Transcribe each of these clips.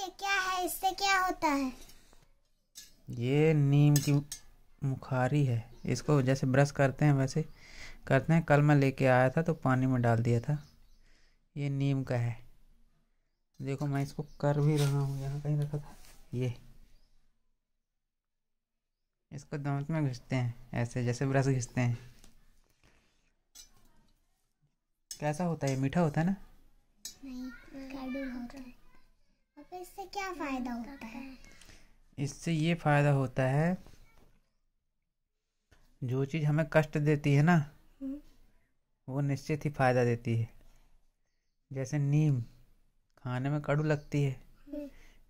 ये क्या है इससे क्या होता है ये नीम की मुखारी है इसको जैसे ब्रश करते हैं वैसे करते हैं कल मैं लेके आया था तो पानी में डाल दिया था ये नीम का है देखो मैं इसको कर भी रहा हूँ यहाँ कहीं रखा था ये इसको दांत में घिसते हैं ऐसे जैसे ब्रश घिसते हैं कैसा होता है मीठा होता है ना नहीं कड़वा होता है इससे क्या फायदा होता है इससे ये फायदा होता है जो चीज हमें कष्ट देती है ना हम्म। वो निश्चित ही फायदा देती है जैसे नीम खाने में कड़ू लगती है हम्म।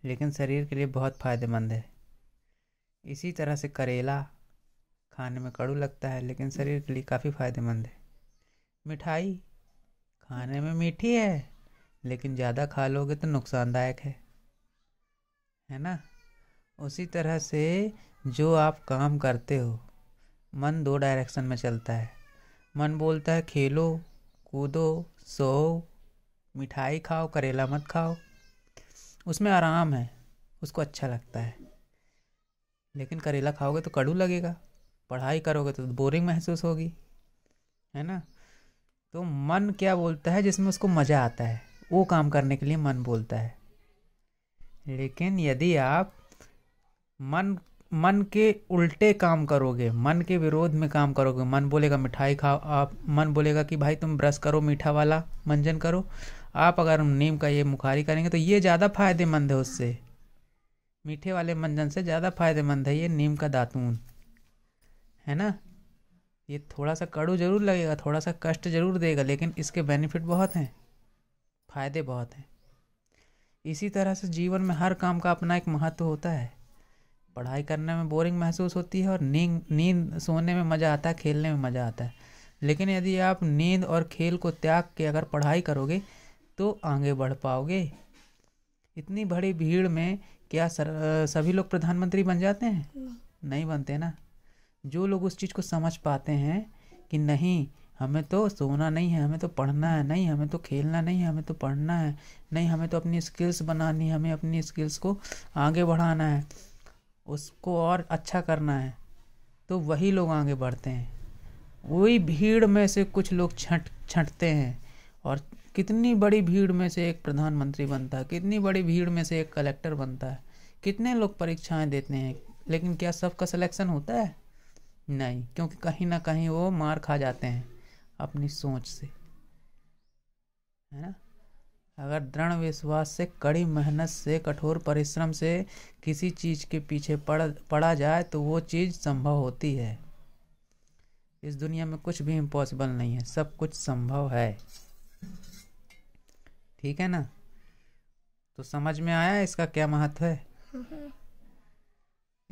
लेकिन शरीर के लिए बहुत फायदेमंद है इसी तरह से करेला खाने में कड़ू लगता है लेकिन शरीर के लिए काफ़ी फायदेमंद है मिठाई खाने में मीठी है लेकिन ज़्यादा खा लोगे तो नुकसानदायक है है ना उसी तरह से जो आप काम करते हो मन दो डायरेक्शन में चलता है मन बोलता है खेलो कूदो सो मिठाई खाओ करेला मत खाओ उसमें आराम है उसको अच्छा लगता है लेकिन करेला खाओगे तो कड़ू लगेगा पढ़ाई करोगे तो बोरिंग महसूस होगी है ना तो मन क्या बोलता है जिसमें उसको मज़ा आता है वो काम करने के लिए मन बोलता है लेकिन यदि आप मन मन के उल्टे काम करोगे मन के विरोध में काम करोगे मन बोलेगा मिठाई खाओ आप मन बोलेगा कि भाई तुम ब्रश करो मीठा वाला मंजन करो आप अगर नीम का ये मुखारी करेंगे तो ये ज़्यादा फायदेमंद है उससे मीठे वाले मंजन से ज़्यादा फायदेमंद है ये नीम का दातून है ना ये थोड़ा सा कड़ू जरूर लगेगा थोड़ा सा कष्ट जरूर देगा लेकिन इसके बेनिफिट बहुत हैं फ़ायदे बहुत हैं इसी तरह से जीवन में हर काम का अपना एक महत्व होता है पढ़ाई करने में बोरिंग महसूस होती है और नींद नींद सोने में मज़ा आता है खेलने में मज़ा आता है लेकिन यदि आप नींद और खेल को त्याग के अगर पढ़ाई करोगे तो आगे बढ़ पाओगे इतनी बड़ी भीड़ में क्या सर, सभी लोग प्रधानमंत्री बन जाते हैं नहीं बनते ना जो लोग उस चीज़ को समझ पाते हैं कि नहीं हमें तो सोना नहीं है हमें तो पढ़ना है नहीं हमें तो खेलना नहीं है हमें तो पढ़ना है नहीं हमें तो अपनी स्किल्स बनानी है हमें अपनी स्किल्स को आगे बढ़ाना है उसको और अच्छा करना है तो वही लोग आगे बढ़ते हैं वही भीड़ में से कुछ लोग छट छटते हैं और कितनी बड़ी भीड़ में से एक प्रधानमंत्री बनता है कितनी बड़ी भीड़ में से एक कलेक्टर बनता है कितने लोग परीक्षाएं देते हैं लेकिन क्या सबका सिलेक्शन होता है नहीं क्योंकि कहीं ना कहीं वो मार खा जाते हैं अपनी सोच से है ना अगर दृढ़ विश्वास से कड़ी मेहनत से कठोर परिश्रम से किसी चीज़ के पीछे पड़ पड़ा जाए तो वो चीज़ संभव होती है इस दुनिया में कुछ भी इम्पॉसिबल नहीं है सब कुछ संभव है ठीक है ना तो समझ में आया इसका क्या महत्व है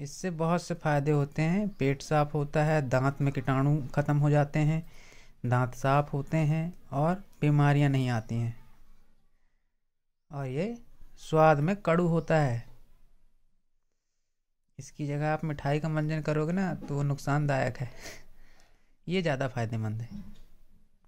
इससे बहुत से फायदे होते हैं पेट साफ होता है दांत में कीटाणु खत्म हो जाते हैं दांत साफ होते हैं और बीमारियां नहीं आती हैं और ये स्वाद में कड़ू होता है इसकी जगह आप मिठाई का मंजन करोगे ना तो वो नुकसानदायक है ये ज़्यादा फायदेमंद है